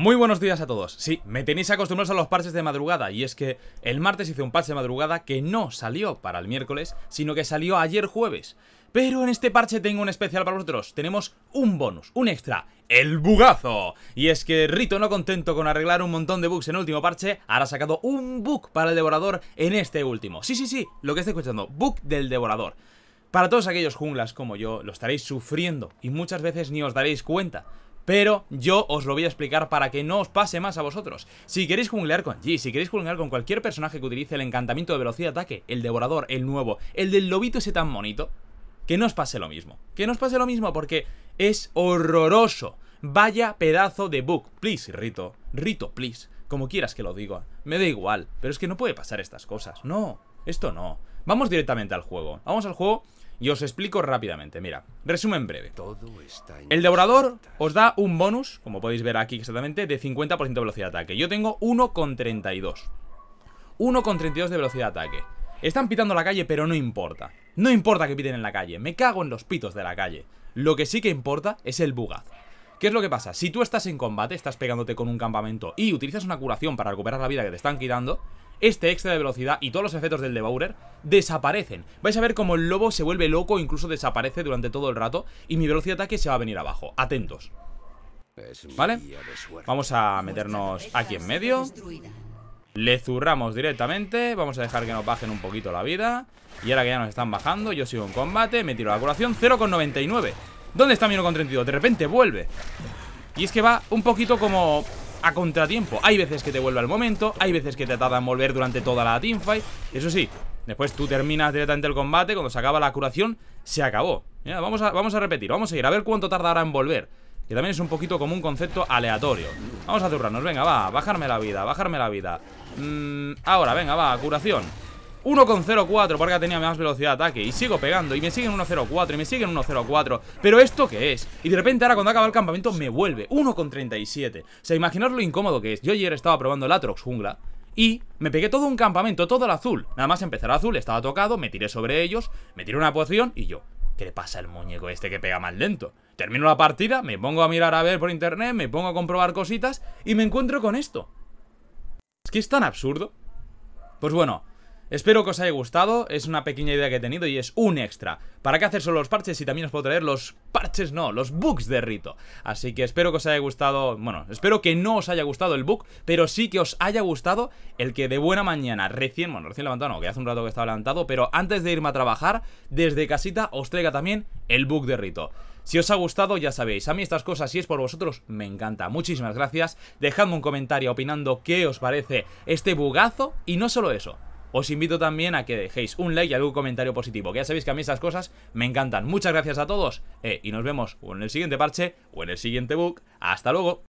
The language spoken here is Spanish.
Muy buenos días a todos. Sí, me tenéis acostumbrados a los parches de madrugada y es que el martes hice un parche de madrugada que no salió para el miércoles, sino que salió ayer jueves. Pero en este parche tengo un especial para vosotros. Tenemos un bonus, un extra, el bugazo. Y es que Rito, no contento con arreglar un montón de bugs en el último parche, hará ha sacado un bug para el devorador en este último. Sí, sí, sí, lo que estoy escuchando, bug del devorador. Para todos aquellos junglas como yo, lo estaréis sufriendo y muchas veces ni os daréis cuenta pero yo os lo voy a explicar para que no os pase más a vosotros. Si queréis junglear con G, si queréis junglear con cualquier personaje que utilice el encantamiento de velocidad de ataque, el devorador, el nuevo, el del lobito ese tan bonito, que no os pase lo mismo. Que no os pase lo mismo porque es horroroso. Vaya pedazo de bug. Please, Rito. Rito, please. Como quieras que lo diga. Me da igual. Pero es que no puede pasar estas cosas. No. Esto no. Vamos directamente al juego. Vamos al juego y os explico rápidamente. Mira, resumen breve. El devorador os da un bonus, como podéis ver aquí exactamente, de 50% de velocidad de ataque. Yo tengo 1,32. 1,32 de velocidad de ataque. Están pitando la calle, pero no importa. No importa que piten en la calle. Me cago en los pitos de la calle. Lo que sí que importa es el bugaz ¿Qué es lo que pasa? Si tú estás en combate, estás pegándote con un campamento y utilizas una curación para recuperar la vida que te están quitando, este extra de velocidad y todos los efectos del Devourer desaparecen. Vais a ver como el lobo se vuelve loco, incluso desaparece durante todo el rato y mi velocidad de ataque se va a venir abajo. Atentos. ¿Vale? Vamos a meternos aquí en medio. Le zurramos directamente Vamos a dejar que nos bajen un poquito la vida Y ahora que ya nos están bajando Yo sigo en combate, me tiro la curación 0,99 ¿Dónde está mi 1,32? De repente vuelve Y es que va un poquito como a contratiempo. Hay veces que te vuelve al momento, hay veces que te tarda en volver durante toda la teamfight. Eso sí, después tú terminas directamente el combate, cuando se acaba la curación, se acabó. vamos, a, vamos a repetir, vamos a ir a ver cuánto tardará en volver. Que también es un poquito como un concepto aleatorio. Vamos a zurrarnos, venga, va, bajarme la vida, bajarme la vida. Mm, ahora, venga, va, curación. 1,04 porque tenía más velocidad de ataque Y sigo pegando y me siguen 1,04 y me siguen 1,04 Pero ¿esto qué es? Y de repente ahora cuando acaba el campamento me vuelve 1,37 O sea, imaginaos lo incómodo que es Yo ayer estaba probando el Atrox jungla y me pegué todo un campamento, todo el azul Nada más empezar azul, estaba tocado, me tiré sobre ellos Me tiré una poción y yo ¿Qué le pasa al muñeco este que pega más lento? Termino la partida, me pongo a mirar a ver por internet Me pongo a comprobar cositas Y me encuentro con esto Es que es tan absurdo Pues bueno, Espero que os haya gustado, es una pequeña idea que he tenido y es un extra. ¿Para qué hacer solo los parches Y también os puedo traer los parches, no, los bugs de Rito? Así que espero que os haya gustado, bueno, espero que no os haya gustado el bug, pero sí que os haya gustado el que de buena mañana, recién, bueno, recién levantado, no, que hace un rato que estaba levantado, pero antes de irme a trabajar, desde casita os traiga también el bug de Rito. Si os ha gustado, ya sabéis, a mí estas cosas, si es por vosotros, me encanta. Muchísimas gracias. Dejadme un comentario opinando qué os parece este bugazo. Y no solo eso, os invito también a que dejéis un like y algún comentario positivo, que ya sabéis que a mí esas cosas me encantan. Muchas gracias a todos eh, y nos vemos en el siguiente parche o en el siguiente book. ¡Hasta luego!